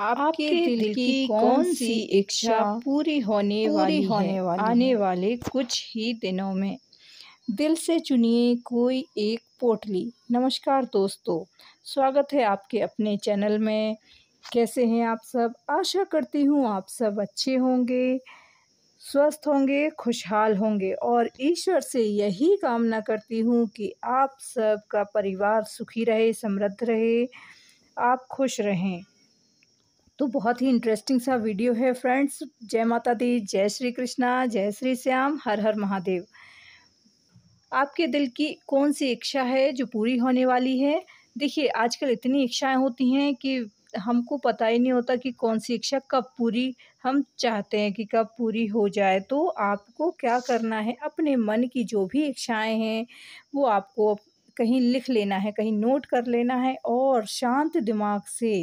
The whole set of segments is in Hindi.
आपके दिल की कौन सी इच्छा पूरी होने वाली होने वाली आने वाले कुछ ही दिनों में दिल से चुनिए कोई एक पोटली नमस्कार दोस्तों स्वागत है आपके अपने चैनल में कैसे हैं आप सब आशा करती हूँ आप सब अच्छे होंगे स्वस्थ होंगे खुशहाल होंगे और ईश्वर से यही कामना करती हूँ कि आप सब का परिवार सुखी रहे समृद्ध रहे आप खुश रहें तो बहुत ही इंटरेस्टिंग सा वीडियो है फ्रेंड्स जय माता दी जय श्री कृष्णा जय श्री श्याम हर हर महादेव आपके दिल की कौन सी इच्छा है जो पूरी होने वाली है देखिए आजकल इतनी इच्छाएं होती हैं कि हमको पता ही नहीं होता कि कौन सी इच्छा कब पूरी हम चाहते हैं कि कब पूरी हो जाए तो आपको क्या करना है अपने मन की जो भी इच्छाएं हैं वो आपको कहीं लिख लेना है कहीं नोट कर लेना है और शांत दिमाग से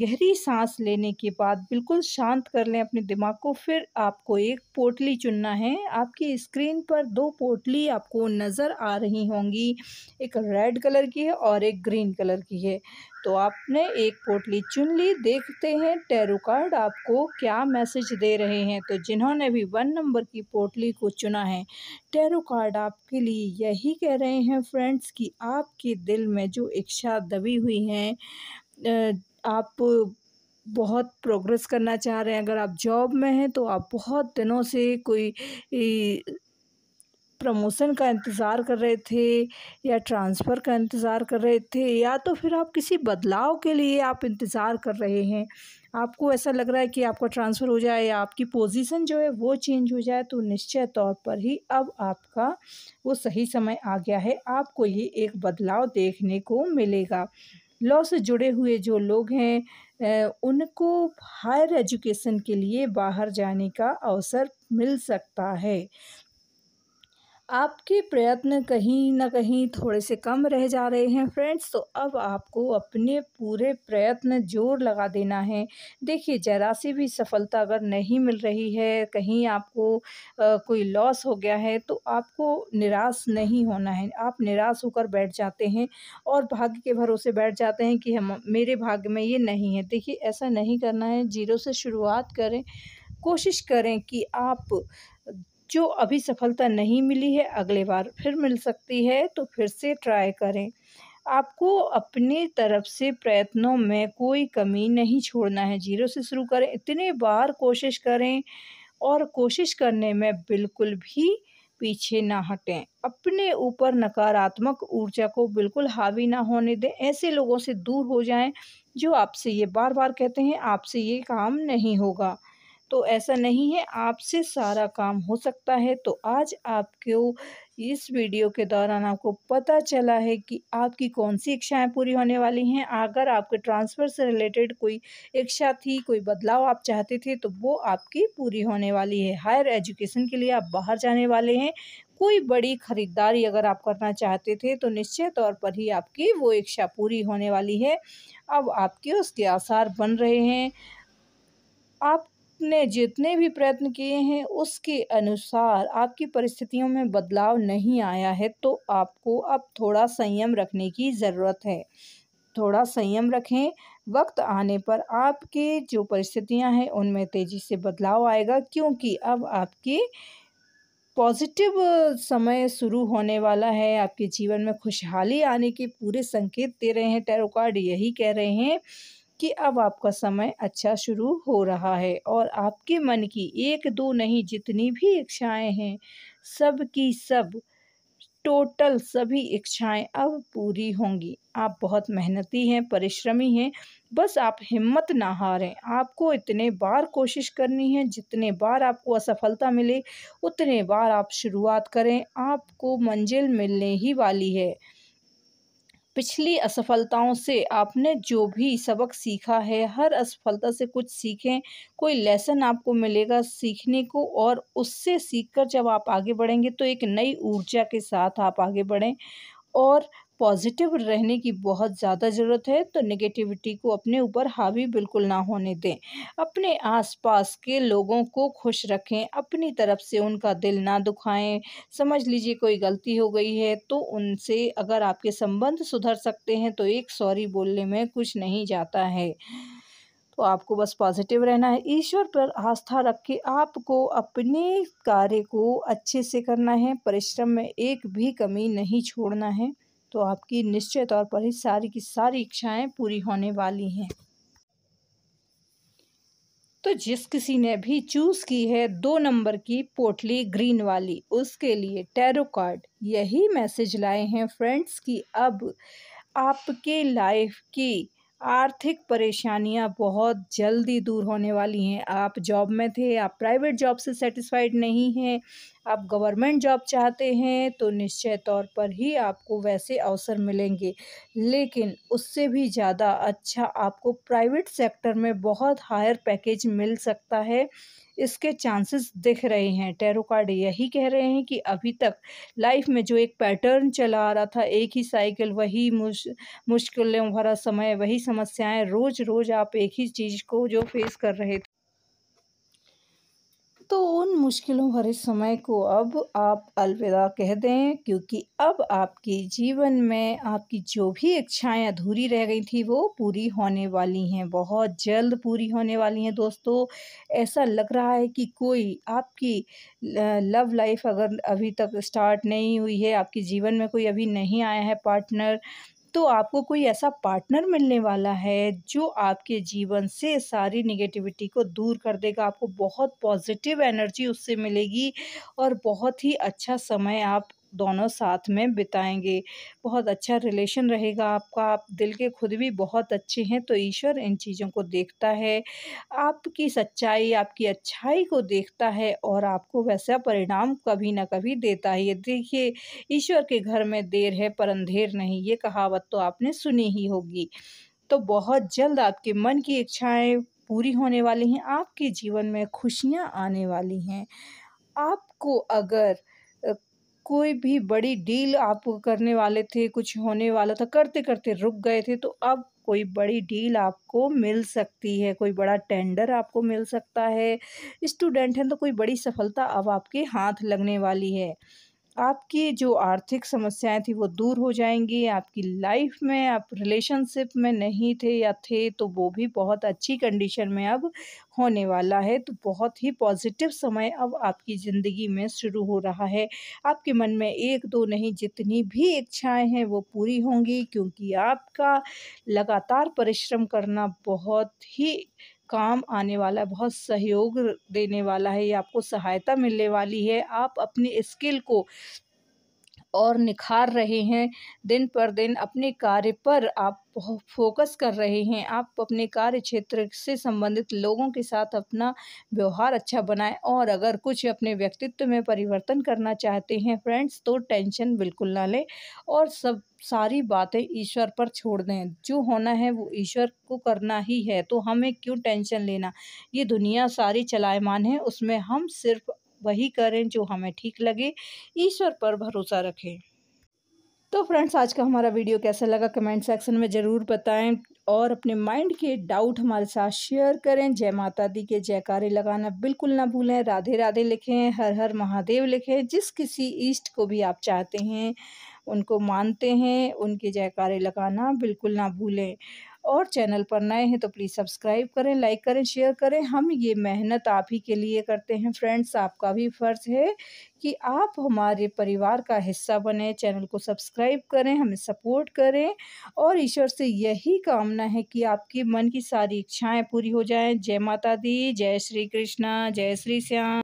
गहरी सांस लेने के बाद बिल्कुल शांत कर लें अपने दिमाग को फिर आपको एक पोटली चुनना है आपकी स्क्रीन पर दो पोटली आपको नज़र आ रही होंगी एक रेड कलर की है और एक ग्रीन कलर की है तो आपने एक पोटली चुन ली देखते हैं टैरो कार्ड आपको क्या मैसेज दे रहे हैं तो जिन्होंने भी वन नंबर की पोटली को चुना है टैरो कार्ड आपके लिए यही कह रहे हैं फ्रेंड्स कि आपके दिल में जो इच्छा दबी हुई हैं आप बहुत प्रोग्रेस करना चाह रहे हैं अगर आप जॉब में हैं तो आप बहुत दिनों से कोई प्रमोशन का इंतज़ार कर रहे थे या ट्रांसफ़र का इंतज़ार कर रहे थे या तो फिर आप किसी बदलाव के लिए आप इंतज़ार कर रहे हैं आपको ऐसा लग रहा है कि आपका ट्रांसफ़र हो जाए या आपकी पोजीशन जो है वो चेंज हो जाए तो निश्चय तौर पर ही अब आपका वो सही समय आ गया है आपको ये एक बदलाव देखने को मिलेगा लॉ से जुड़े हुए जो लोग हैं उनको हायर एजुकेशन के लिए बाहर जाने का अवसर मिल सकता है आपके प्रयत्न कहीं ना कहीं थोड़े से कम रह जा रहे हैं फ्रेंड्स तो अब आपको अपने पूरे प्रयत्न जोर लगा देना है देखिए जरा सी भी सफलता अगर नहीं मिल रही है कहीं आपको आ, कोई लॉस हो गया है तो आपको निराश नहीं होना है आप निराश होकर बैठ जाते हैं और भाग्य के भरोसे बैठ जाते हैं कि हम मेरे भाग्य में ये नहीं है देखिए ऐसा नहीं करना है जीरो से शुरुआत करें कोशिश करें कि आप जो अभी सफलता नहीं मिली है अगले बार फिर मिल सकती है तो फिर से ट्राई करें आपको अपने तरफ से प्रयत्नों में कोई कमी नहीं छोड़ना है जीरो से शुरू करें इतने बार कोशिश करें और कोशिश करने में बिल्कुल भी पीछे ना हटें अपने ऊपर नकारात्मक ऊर्जा को बिल्कुल हावी ना होने दें ऐसे लोगों से दूर हो जाएं जो आपसे ये बार बार कहते हैं आपसे ये काम नहीं होगा तो ऐसा नहीं है आपसे सारा काम हो सकता है तो आज आपको इस वीडियो के दौरान आपको पता चला है कि आपकी कौन सी इच्छाएं पूरी होने वाली हैं अगर आपके ट्रांसफ़र से रिलेटेड कोई इच्छा थी कोई बदलाव आप चाहते थे तो वो आपकी पूरी होने वाली है हायर एजुकेशन के लिए आप बाहर जाने वाले हैं कोई बड़ी ख़रीदारी अगर आप करना चाहते थे तो निश्चय तौर पर ही आपकी वो इच्छा पूरी होने वाली है अब आपके उसके आसार बन रहे हैं आप आपने जितने भी प्रयत्न किए हैं उसके अनुसार आपकी परिस्थितियों में बदलाव नहीं आया है तो आपको अब थोड़ा संयम रखने की ज़रूरत है थोड़ा संयम रखें वक्त आने पर आपके जो परिस्थितियां हैं उनमें तेज़ी से बदलाव आएगा क्योंकि अब आपके पॉजिटिव समय शुरू होने वाला है आपके जीवन में खुशहाली आने के पूरे संकेत दे रहे हैं टेरोकार्ड यही कह रहे हैं कि अब आपका समय अच्छा शुरू हो रहा है और आपके मन की एक दो नहीं जितनी भी इच्छाएं हैं सब की सब टोटल सभी इच्छाएं अब पूरी होंगी आप बहुत मेहनती हैं परिश्रमी हैं बस आप हिम्मत ना हारें आपको इतने बार कोशिश करनी है जितने बार आपको असफलता मिले उतने बार आप शुरुआत करें आपको मंजिल मिलने ही वाली है पिछली असफलताओं से आपने जो भी सबक सीखा है हर असफलता से कुछ सीखें कोई लेसन आपको मिलेगा सीखने को और उससे सीखकर जब आप आगे बढ़ेंगे तो एक नई ऊर्जा के साथ आप आगे बढ़ें और पॉजिटिव रहने की बहुत ज़्यादा ज़रूरत है तो नेगेटिविटी को अपने ऊपर हावी बिल्कुल ना होने दें अपने आसपास के लोगों को खुश रखें अपनी तरफ से उनका दिल ना दुखाएं समझ लीजिए कोई गलती हो गई है तो उनसे अगर आपके संबंध सुधर सकते हैं तो एक सॉरी बोलने में कुछ नहीं जाता है तो आपको बस पॉजिटिव रहना है ईश्वर पर आस्था रख के आपको अपने कार्य को अच्छे से करना है परिश्रम में एक भी कमी नहीं छोड़ना है तो आपकी निश्चय तौर पर ही सारी की सारी इच्छाएं पूरी होने वाली हैं तो जिस किसी ने भी चूज़ की है दो नंबर की पोटली ग्रीन वाली उसके लिए टैरो कार्ड यही मैसेज लाए हैं फ्रेंड्स कि अब आपके लाइफ की आर्थिक परेशानियां बहुत जल्दी दूर होने वाली हैं आप जॉब में थे आप प्राइवेट जॉब से सेटिस्फाइड नहीं हैं आप गवर्नमेंट जॉब चाहते हैं तो निश्चय तौर पर ही आपको वैसे अवसर मिलेंगे लेकिन उससे भी ज़्यादा अच्छा आपको प्राइवेट सेक्टर में बहुत हायर पैकेज मिल सकता है इसके चांसेस दिख रहे हैं टेरो कार्ड यही कह रहे हैं कि अभी तक लाइफ में जो एक पैटर्न चला आ रहा था एक ही साइकिल वही मुश मुश्किलों भरा समय वही समस्याएं रोज़ रोज़ आप एक ही चीज़ को जो फेस कर रहे थे तो उन मुश्किलों भरे समय को अब आप अलविदा कह दें क्योंकि अब आपके जीवन में आपकी जो भी इच्छाएं अधूरी रह गई थी वो पूरी होने वाली हैं बहुत जल्द पूरी होने वाली हैं दोस्तों ऐसा लग रहा है कि कोई आपकी लव लाइफ अगर अभी तक स्टार्ट नहीं हुई है आपके जीवन में कोई अभी नहीं आया है पार्टनर तो आपको कोई ऐसा पार्टनर मिलने वाला है जो आपके जीवन से सारी निगेटिविटी को दूर कर देगा आपको बहुत पॉजिटिव एनर्जी उससे मिलेगी और बहुत ही अच्छा समय आप दोनों साथ में बिताएंगे बहुत अच्छा रिलेशन रहेगा आपका आप दिल के खुद भी बहुत अच्छे हैं तो ईश्वर इन चीज़ों को देखता है आपकी सच्चाई आपकी अच्छाई को देखता है और आपको वैसा परिणाम कभी ना कभी देता है ये देखिए ईश्वर के घर में देर है पर अंधेर नहीं ये कहावत तो आपने सुनी ही होगी तो बहुत जल्द आपके मन की इच्छाएं पूरी होने वाली हैं आपके जीवन में खुशियां आने वाली हैं आपको अगर कोई भी बड़ी डील आप करने वाले थे कुछ होने वाला था करते करते रुक गए थे तो अब कोई बड़ी डील आपको मिल सकती है कोई बड़ा टेंडर आपको मिल सकता है स्टूडेंट हैं तो कोई बड़ी सफलता अब आपके हाथ लगने वाली है आपकी जो आर्थिक समस्याएं थी वो दूर हो जाएंगी आपकी लाइफ में आप रिलेशनशिप में नहीं थे या थे तो वो भी बहुत अच्छी कंडीशन में अब होने वाला है तो बहुत ही पॉजिटिव समय अब आपकी ज़िंदगी में शुरू हो रहा है आपके मन में एक दो नहीं जितनी भी इच्छाएं हैं वो पूरी होंगी क्योंकि आपका लगातार परिश्रम करना बहुत ही काम आने वाला है बहुत सहयोग देने वाला है ये आपको सहायता मिलने वाली है आप अपनी स्किल को और निखार रहे हैं दिन पर दिन अपने कार्य पर आप फोकस कर रहे हैं आप अपने कार्य क्षेत्र से संबंधित लोगों के साथ अपना व्यवहार अच्छा बनाएं और अगर कुछ अपने व्यक्तित्व में परिवर्तन करना चाहते हैं फ्रेंड्स तो टेंशन बिल्कुल ना लें और सब सारी बातें ईश्वर पर छोड़ दें जो होना है वो ईश्वर को करना ही है तो हमें क्यों टेंशन लेना ये दुनिया सारी चलायमान है उसमें हम सिर्फ वही करें जो हमें ठीक लगे ईश्वर पर भरोसा रखें तो फ्रेंड्स आज का हमारा वीडियो कैसा लगा कमेंट सेक्शन में ज़रूर बताएं और अपने माइंड के डाउट हमारे साथ शेयर करें जय माता दी के जयकारे लगाना बिल्कुल ना भूलें राधे राधे लिखें हर हर महादेव लिखें जिस किसी ईष्ट को भी आप चाहते हैं उनको मानते हैं उनके जयकारे लगाना बिल्कुल ना भूलें और चैनल पर नए हैं तो प्लीज़ सब्सक्राइब करें लाइक करें शेयर करें हम ये मेहनत आप ही के लिए करते हैं फ्रेंड्स आपका भी फ़र्ज़ है कि आप हमारे परिवार का हिस्सा बने चैनल को सब्सक्राइब करें हमें सपोर्ट करें और ईश्वर से यही कामना है कि आपकी मन की सारी इच्छाएं पूरी हो जाएं जय माता दी जय श्री कृष्णा जय श्री श्याम